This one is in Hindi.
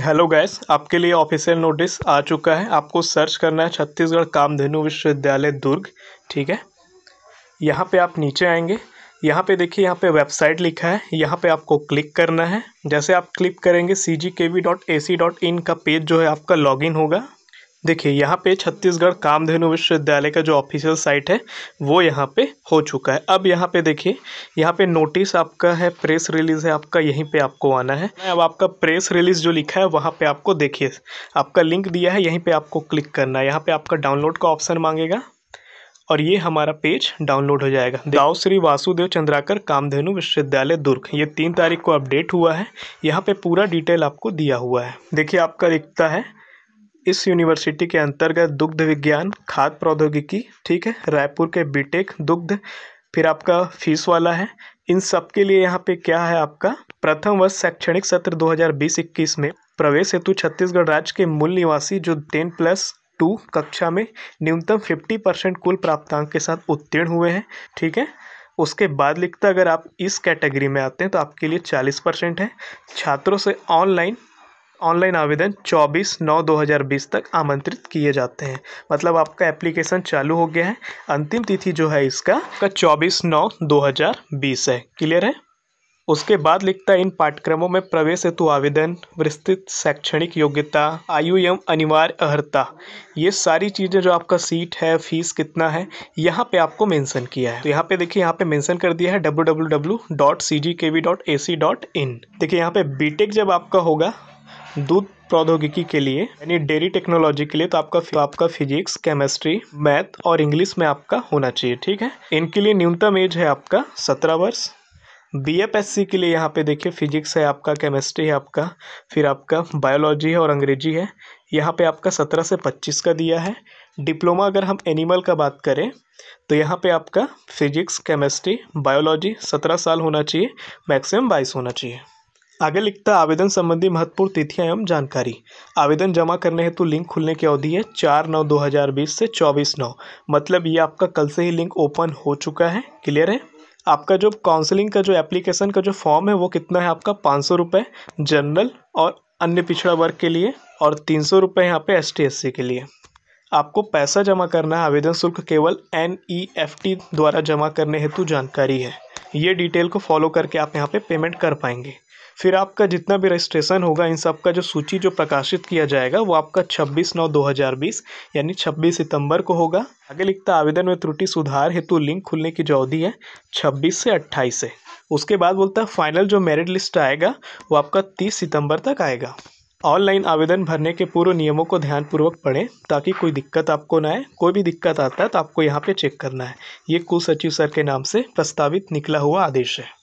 हेलो गैस आपके लिए ऑफिशियल नोटिस आ चुका है आपको सर्च करना है छत्तीसगढ़ कामधेनु विश्वविद्यालय दुर्ग ठीक है यहाँ पे आप नीचे आएंगे यहाँ पे देखिए यहाँ पे वेबसाइट लिखा है यहाँ पे आपको क्लिक करना है जैसे आप क्लिक करेंगे C G K V dot A C dot in का पेज जो है आपका लॉगिन होगा देखिए यहाँ पे छत्तीसगढ़ कामधेनु विश्वविद्यालय का जो ऑफिशियल साइट है वो यहाँ पे हो चुका है अब यहाँ पे देखिए यहाँ पे नोटिस आपका है प्रेस रिलीज़ है आपका यहीं पे आपको आना है अब आपका प्रेस रिलीज़ जो लिखा है वहाँ पे आपको देखिए आपका लिंक दिया है यहीं पे आपको क्लिक करना है यहाँ पे आपका डाउनलोड का ऑप्शन मांगेगा और ये हमारा पेज डाउनलोड हो जाएगा दाऊ श्री वासुदेव चंद्राकर कामधेनु विश्वविद्यालय दुर्ग ये तीन तारीख को अपडेट हुआ है यहाँ पे पूरा डिटेल आपको दिया हुआ है देखिए आपका लिखता है इस यूनिवर्सिटी के अंतर्गत दुग्ध विज्ञान खाद्य प्रौद्योगिकी ठीक है रायपुर के बी टेक दुग्ध फिर आपका फीस वाला है इन सब के लिए यहाँ पे क्या है आपका प्रथम वर्ष शैक्षणिक सत्र 2020-21 में प्रवेश हेतु छत्तीसगढ़ राज्य के मूल निवासी जो टेन प्लस टू कक्षा में न्यूनतम फिफ्टी परसेंट कुल प्राप्तांक के साथ उत्तीर्ण हुए हैं ठीक है उसके बाद लिखता अगर आप इस कैटेगरी में आते हैं तो आपके लिए चालीस परसेंट है छात्रों से ऑनलाइन ऑनलाइन आवेदन 24 नौ 2020 तक आमंत्रित किए जाते हैं मतलब आपका एप्लीकेशन चालू हो गया है अंतिम तिथि जो है इसका का 24 नौ 2020 है क्लियर है उसके बाद लिखता है इन पाठ्यक्रमों में प्रवेश हेतु आवेदन विस्तृत शैक्षणिक योग्यता आयु एवं अनिवार्य अर्ता ये सारी चीज़ें जो आपका सीट है फीस कितना है यहाँ पे आपको मेंशन किया है तो यहाँ पे देखिए यहाँ पे मेंशन कर दिया है W W W dot C G K V dot A C dot in देखिए यहाँ पे बीटेक जब आपका होगा दूध प्रौद्योगिकी के लिए यानी डेयरी टेक्नोलॉजी के लिए तो आपका तो आपका फिजिक्स केमिस्ट्री मैथ और इंग्लिश में आपका होना चाहिए ठीक है इनके लिए न्यूनतम एज है आपका सत्रह वर्ष बी एस सी के लिए यहाँ पे देखिए फिजिक्स है आपका केमिस्ट्री है आपका फिर आपका बायोलॉजी है और अंग्रेजी है यहाँ पे आपका सत्रह से पच्चीस का दिया है डिप्लोमा अगर हम एनिमल का बात करें तो यहाँ पे आपका फिजिक्स केमिस्ट्री बायोलॉजी सत्रह साल होना चाहिए मैक्सिमम बाईस होना चाहिए आगे लिखता आवेदन संबंधी महत्वपूर्ण तिथियां एवं जानकारी आवेदन जमा करने हेतु लिंक खुलने की अवधि है चार नौ दो हज़ार बीस से चौबीस नौ मतलब ये आपका कल से ही लिंक ओपन हो चुका है क्लियर है आपका जो काउंसलिंग का जो एप्लीकेशन का जो फॉर्म है वो कितना है आपका पाँच सौ रुपये जनरल और अन्य पिछड़ा वर्ग के लिए और तीन सौ रुपये यहाँ पे एस टी के लिए आपको पैसा जमा करना है आवेदन शुल्क केवल एन ई एफ टी द्वारा जमा करने हेतु जानकारी है ये डिटेल को फॉलो करके आप यहाँ पे पेमेंट कर पाएंगे फिर आपका जितना भी रजिस्ट्रेशन होगा इन सब का जो सूची जो प्रकाशित किया जाएगा वो आपका 26 नौ 2020 यानी 26 सितंबर को होगा आगे लिखता आवेदन में त्रुटि सुधार हेतु लिंक खुलने की जो अवधि है 26 से 28 है उसके बाद बोलता है फाइनल जो मेरिट लिस्ट आएगा वो आपका तीस सितम्बर तक आएगा ऑनलाइन आवेदन भरने के पूर्व नियमों को ध्यानपूर्वक पढ़ें ताकि कोई दिक्कत आपको ना आए कोई भी दिक्कत आता है तो आपको यहाँ पे चेक करना है ये कुल सचिव सर के नाम से प्रस्तावित निकला हुआ आदेश है